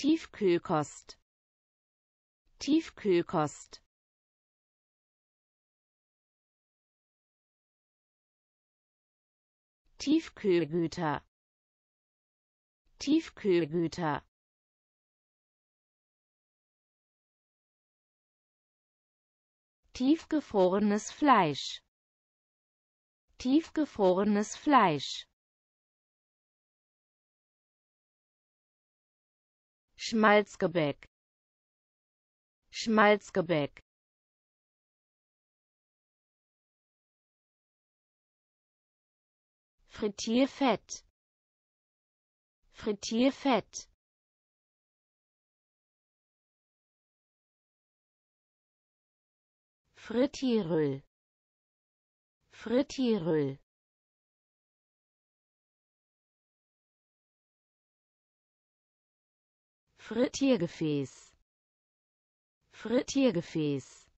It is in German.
Tiefkühlkost Tiefkühlkost Tiefkühlgüter Tiefkühlgüter Tiefgefrorenes Fleisch Tiefgefrorenes Fleisch Schmalzgebäck Schmalzgebäck Frittierfett Frittierfett Frittieröl Frittieröl Frittiergefäß Frittiergefäß